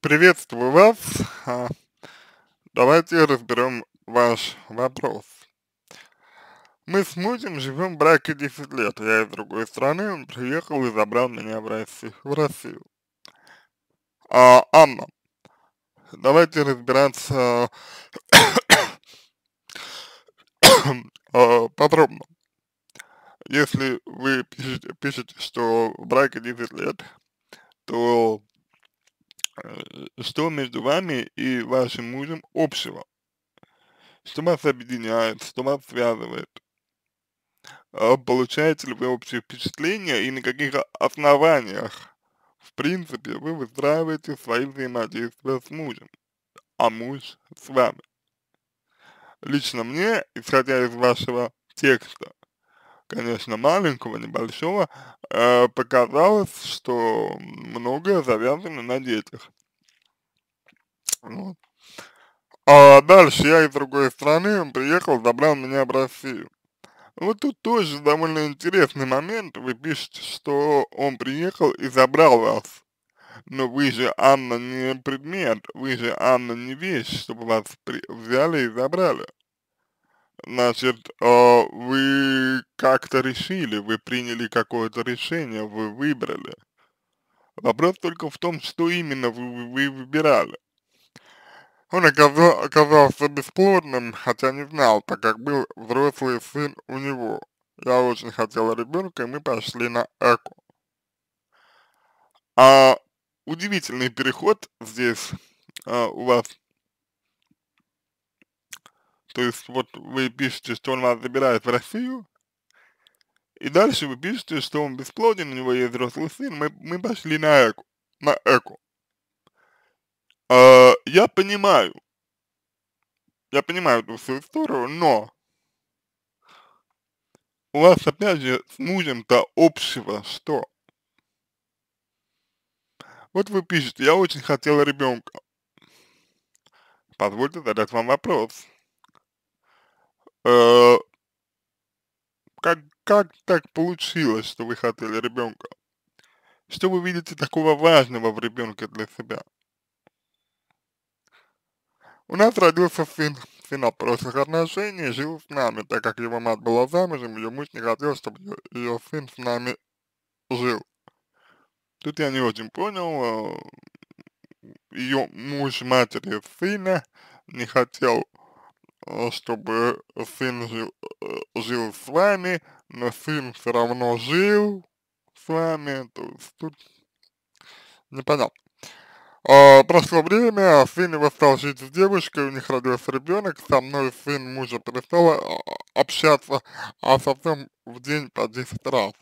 Приветствую вас. А, давайте разберем ваш вопрос. Мы с мужем живем в браке 10 лет. Я из другой страны, он приехал и забрал меня в Россию. В Россию. А, Анна, давайте разбираться а, подробно. Если вы пишете, пишете, что в браке 10 лет, то Э, что между вами и вашим мужем общего? Что вас объединяет, что вас связывает? А получаете ли вы общее впечатление и на каких основаниях, в принципе, вы выстраиваете свои взаимодействия с мужем, а муж с вами? Лично мне, исходя из вашего текста, конечно, маленького, небольшого, э, показалось, что многое завязано на детях. Вот. А дальше я из другой страны приехал, забрал меня в Россию. Вот тут тоже довольно интересный момент. Вы пишете, что он приехал и забрал вас. Но вы же, Анна, не предмет, вы же, Анна, не вещь, чтобы вас взяли и забрали. Значит, э, вы как-то решили, вы приняли какое-то решение, вы выбрали. Вопрос только в том, что именно вы, вы выбирали. Он оказался бесплодным, хотя не знал, так как был взрослый сын у него. Я очень хотела ребенка, и мы пошли на эко. А удивительный переход здесь а, у вас то есть вот вы пишете, что он вас забирает в Россию, и дальше вы пишете, что он бесплоден, у него есть взрослый сын, мы, мы пошли на эко. На эко. Э, я понимаю, я понимаю эту всю историю, но у вас опять же с мужем-то общего что? Вот вы пишете, я очень хотела ребенка. Позвольте задать вам вопрос э, как, как так получилось, что вы хотели ребенка? Что вы видите такого важного в ребенке для себя? У нас родился сын. Сын от прошлых отношений жил с нами, так как его мать была замужем, ее муж не хотел, чтобы ее, ее сын с нами жил. Тут я не очень понял, а, ее муж матери сына не хотел Э, чтобы сын жил, э, жил с вами, но сын все равно жил с вами, то есть тут непонятно. А, прошло время, а сын его стал жить с девушкой, у них родился ребенок, со мной сын мужа перестал э, общаться, а с отцом в день по 10 раз.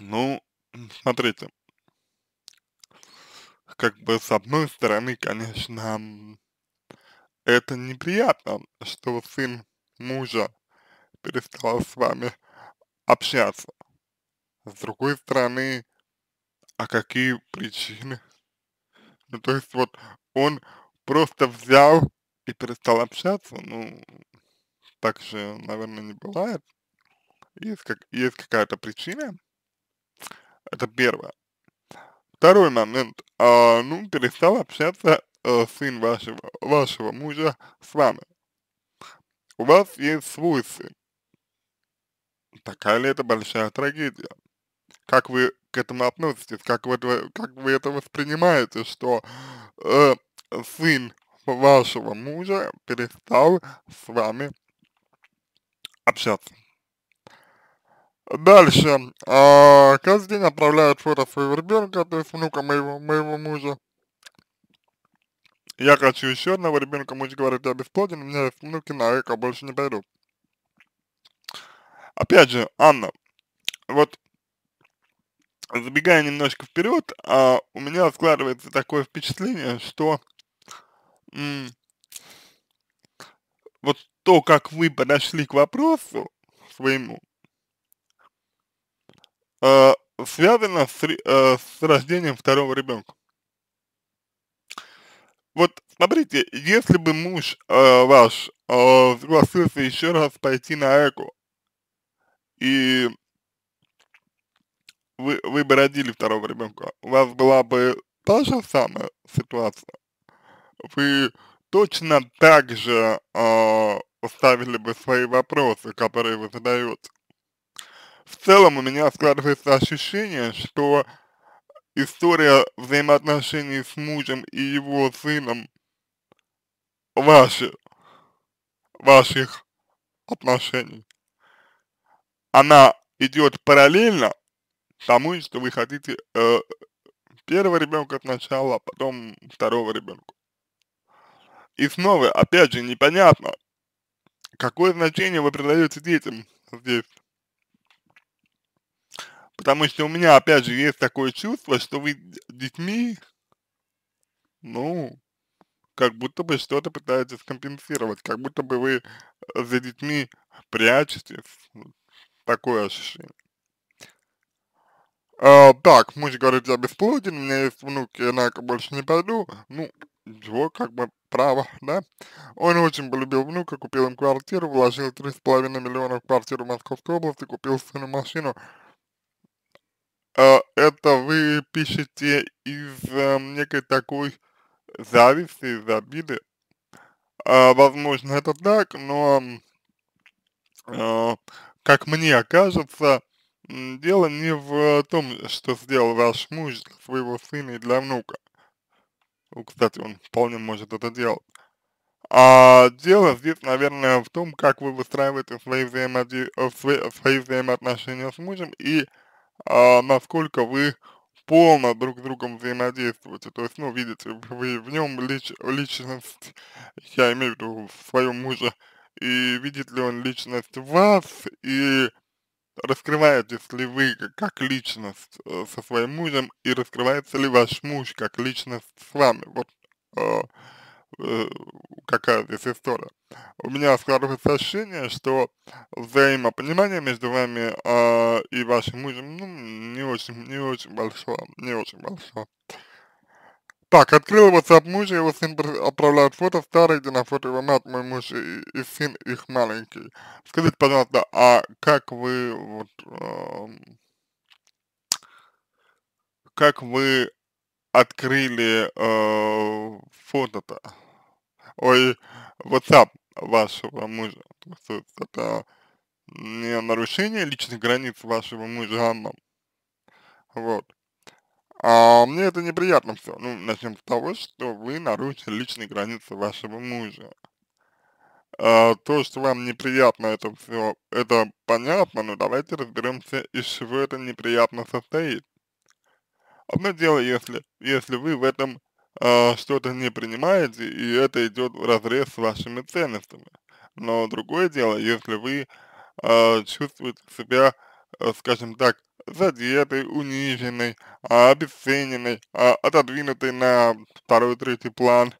Ну, смотрите, как бы с одной стороны, конечно, это неприятно, что сын мужа перестал с вами общаться. С другой стороны, а какие причины? Ну, то есть вот он просто взял и перестал общаться, ну, так же, наверное, не бывает. Есть, как, есть какая-то причина. Это первое. Второй момент. А, ну, перестал общаться Э, сын вашего, вашего мужа с вами. У вас есть свой сын. Такая ли это большая трагедия? Как вы к этому относитесь? Как вы это, как вы это воспринимаете, что э, сын вашего мужа перестал с вами общаться? Дальше. А, каждый день отправляют фото своего ребенка, то есть внука моего, моего мужа. Я хочу еще одного ребенка, муж говорит, я бесплоден, у меня есть внуки, на эко а больше не пойду. Опять же, Анна, вот забегая немножко вперед, а, у меня складывается такое впечатление, что вот то, как вы подошли к вопросу своему, э, связано с, э, с рождением второго ребенка. Вот смотрите, если бы муж э, ваш э, согласился еще раз пойти на эко, и вы, вы бы родили второго ребенка, у вас была бы та же самая ситуация. Вы точно так же э, ставили бы свои вопросы, которые вы задаете. В целом у меня складывается ощущение, что история взаимоотношений с мужем и его сыном ваши, ваших отношений, она идет параллельно тому, что вы хотите э, первого ребенка сначала, а потом второго ребенка. И снова, опять же, непонятно, какое значение вы придаете детям здесь. Потому что у меня, опять же, есть такое чувство, что вы детьми, ну, как будто бы что-то пытаетесь компенсировать, как будто бы вы э, за детьми прячетесь. Такое ощущение. А, так, муж говорит, я бесплоден, у меня есть внук, я на больше не пойду. Ну, его как бы право, да. Он очень полюбил внука, купил им квартиру, вложил 3,5 миллиона в квартиру в Московской области, купил сыну машину. А, это вы пишете из э, некой такой зависти, из обиды. Э, возможно, это так, но, э, как мне кажется, дело не в том, что сделал ваш муж для своего сына и для внука. Ну, кстати, он вполне может это делать. А дело здесь, наверное, в том, как вы выстраиваете свои, взаимо- э, свои, свои взаимоотношения с мужем и а, насколько вы полно друг с другом взаимодействуете, то есть, ну, видите, вы в нем лич, личность, я имею в виду своего мужа и видит ли он личность вас, и раскрываетесь ли вы как личность э, со своим мужем, и раскрывается ли ваш муж как личность с вами, вот, э, Э, какая-то история. У меня складывается ощущение, что взаимопонимание между вами э, и вашим мужем, ну, не очень, не очень большое, не очень большое. Так, открыл WhatsApp мужа, его сын отправляет фото старые, где на фото его мать, мой муж и, и сын их маленький. Скажите, пожалуйста, а как вы вот, э, как вы открыли э, фото-то? ой, WhatsApp вашего мужа. То есть это не нарушение личных границ вашего мужа Анна. Вот. А мне это неприятно все. Ну, начнем с того, что вы нарушили личные границы вашего мужа. А, то, что вам неприятно это все, это понятно, но давайте разберемся, из чего это неприятно состоит. Одно дело, если, если вы в этом а, что-то не принимаете, и это идет в разрез с вашими ценностями. Но другое дело, если вы э, чувствуете себя, э, скажем так, задетой, униженной, э, обесцененной, э, отодвинутой на второй-третий план,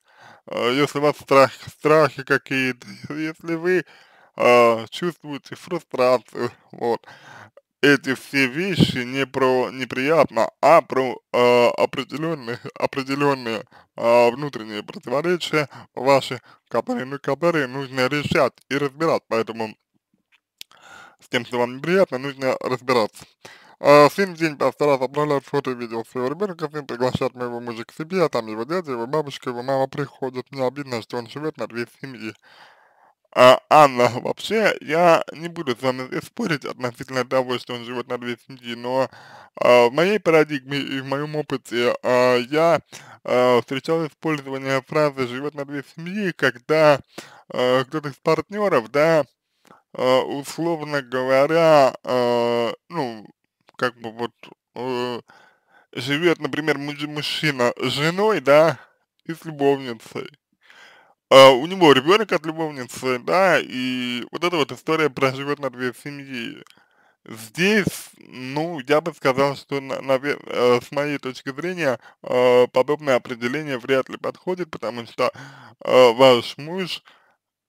э, если у вас страх, страхи какие-то, если вы э, чувствуете фрустрацию, вот, эти все вещи не про неприятно, а про э, определенные, определенные э, внутренние противоречия ваши, которые, ну, которые нужно решать и разбирать. Поэтому с тем, что вам неприятно, нужно разбираться. А, сын в день постарался отправлять фото и видео своего ребенка, сын приглашает моего мужа к себе, а там его дядя, его бабушка, его мама приходят. Мне обидно, что он живет на две семьи. А, Анна, вообще я не буду с вами спорить относительно того, что он живет на две семьи, но а, в моей парадигме и в моем опыте а, я а, встречал использование фразы «живет на две семьи», когда а, кто-то из партнеров, да, а, условно говоря, а, ну, как бы вот а, э, живет, например, муж мужчина с женой, да, и с любовницей а, у него ребенок от любовницы, да, и вот эта вот история про живет на две семьи. Здесь, ну, я бы сказал, что на, на, э, с моей точки зрения э, подобное определение вряд ли подходит, потому что э, ваш муж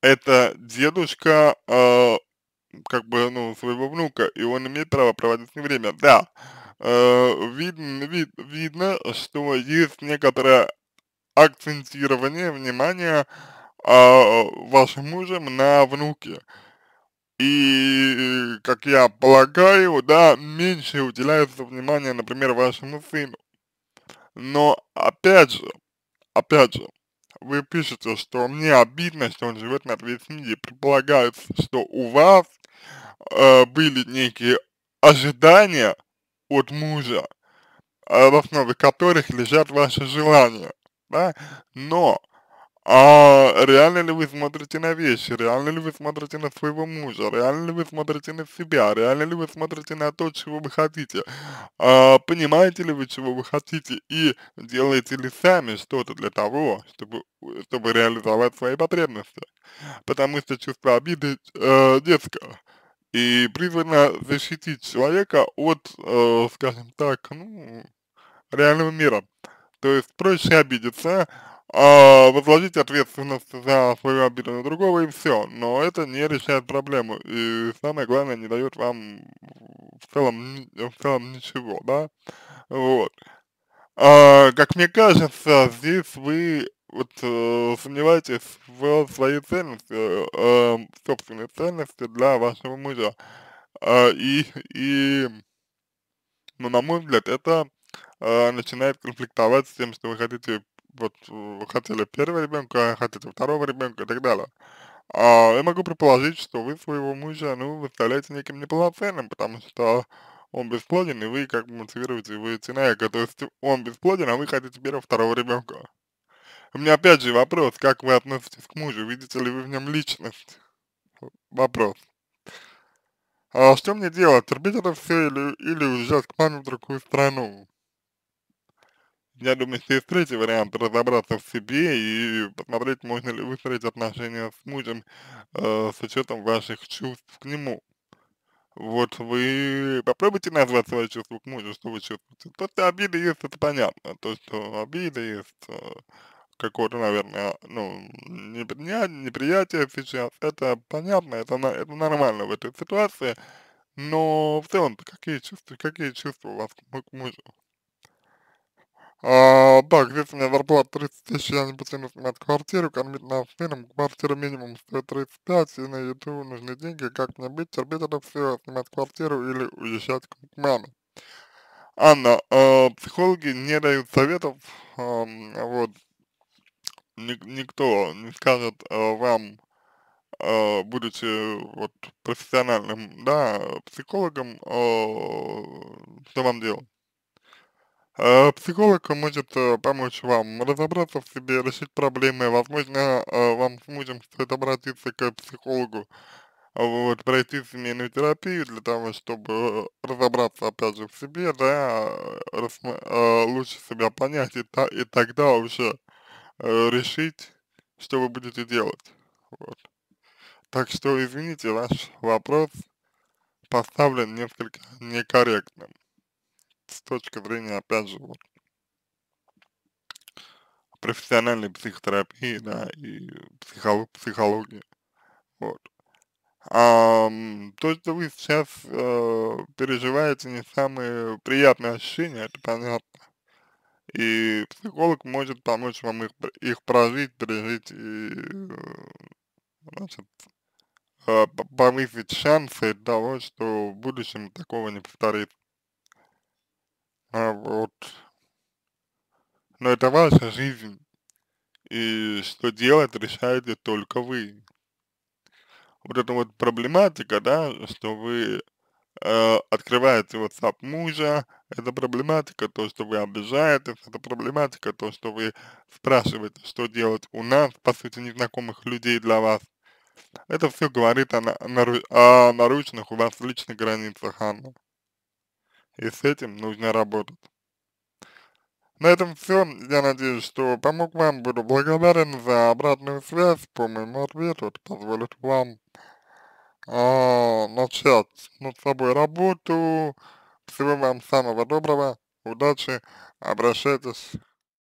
это дедушка, э, как бы, ну, своего внука, и он имеет право проводить с ним время. Да, э, видно, вид, видно, что есть некоторая акцентирование внимания а, вашим мужем на внуке. И, как я полагаю, да, меньше уделяется внимания, например, вашему сыну. Но, опять же, опять же, вы пишете, что мне обидно, что он живет на две семьи. Предполагается, что у вас э, были некие ожидания от мужа, э, в основе которых лежат ваши желания да, но а реально ли вы смотрите на вещи, реально ли вы смотрите на своего мужа, реально ли вы смотрите на себя, реально ли вы смотрите на то, чего вы хотите, а, понимаете ли вы, чего вы хотите и делаете ли сами что-то для того, чтобы, э, чтобы реализовать свои потребности, потому что чувство обиды э, детское и призвано защитить человека от, э, скажем так, ну, реального мира. То есть проще обидеться, а, возложить ответственность за свою обиду на другого и все. Но это не решает проблему. И самое главное, не дает вам в целом, в целом ничего, да? Вот. А, как мне кажется, здесь вы вот э, сомневаетесь в своей ценности, э, эм, собственной ценности для вашего мужа. Э, и, и, ну, на мой взгляд, это Э, начинает конфликтовать с тем, что вы хотите, вот, хотели первого ребенка, а хотите второго ребенка и так далее. А, я могу предположить, что вы своего мужа, ну, выставляете неким неполноценным, потому что он бесплоден, и вы как мотивируете его идти То есть он бесплоден, а вы хотите первого, второго ребенка. У меня опять же вопрос, как вы относитесь к мужу, видите ли вы в нем личность? Вопрос. А что мне делать, терпеть это все или, или уезжать к маме в другую страну? я думаю, что есть третий вариант, разобраться в себе и посмотреть, можно ли выстроить отношения с мужем э, с учетом ваших чувств к нему. Вот вы попробуйте назвать свои чувства к мужу, что вы чувствуете. То, что обида есть, это понятно. То, что обида есть, э, какое-то, наверное, ну, неприя неприятие сейчас, это понятно, это, это нормально в этой ситуации. Но в целом-то какие чувства, какие чувства у вас к мужу? А, да, здесь у меня зарплата 30 тысяч, я не потяну снимать квартиру, кормить нас сыном, квартира минимум стоит 35, и на еду нужны деньги, как мне быть, терпеть это все, снимать квартиру или уезжать к маме. Анна, э, психологи не дают советов, э, вот, Ник никто не скажет э, вам, э, будучи вот профессиональным, да, психологом, э, что вам делать. А, Психолог может э, помочь вам разобраться в себе, решить проблемы. Возможно, э, вам с мужем стоит обратиться к психологу, вот, пройти семейную терапию для того, чтобы разобраться, опять же, в себе, да, э, лучше себя понять, и, та и тогда уже решить, что вы будете делать. Вот. Так что, извините, ваш вопрос поставлен несколько некорректным с точки зрения, опять же, вот, профессиональной психотерапии, да, и психолог, психологии, вот. А, то, что вы сейчас э, переживаете не самые приятные ощущения, это понятно. И психолог может помочь вам их, их прожить, пережить и значит, э, повысить шансы того, что в будущем такого не повторится. А, вот. Но это ваша жизнь. И что делать, решаете только вы. Вот эта вот проблематика, да, что вы э, открываете WhatsApp мужа, это проблематика, то, что вы обижаетесь, это проблематика, то, что вы спрашиваете, что делать у нас, по сути, незнакомых людей для вас. Это все говорит о, о нарученных у вас личных границах, Анна и с этим нужно работать. На этом все. Я надеюсь, что помог вам. Буду благодарен за обратную связь по моему ответу. Это позволит вам а, начать над собой работу. Всего вам самого доброго, удачи, обращайтесь